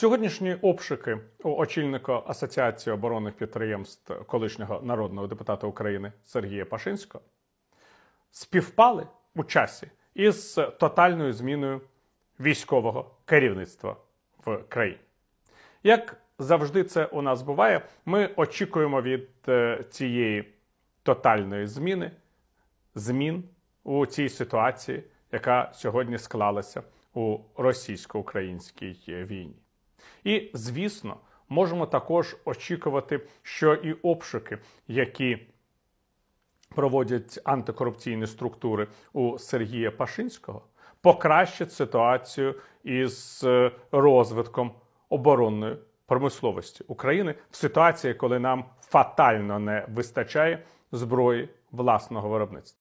Сьогоднішні обшуки у очільника Асоціації оборонних підприємств колишнього народного депутата України Сергія Пашинського співпали у часі із тотальною зміною військового керівництва в країні. Як завжди, це у нас буває, ми очікуємо від е, цієї тотальної зміни змін у цій ситуації, яка сьогодні склалася у російсько-українській війні. І звісно, можемо також очікувати, що і обшуки, які проводять антикорупційні структури у Сергія Пашинського, покращать ситуацію із е, розвитком оборонної промисловості України в ситуації, коли нам фатально не вистачає зброї власного виробництва.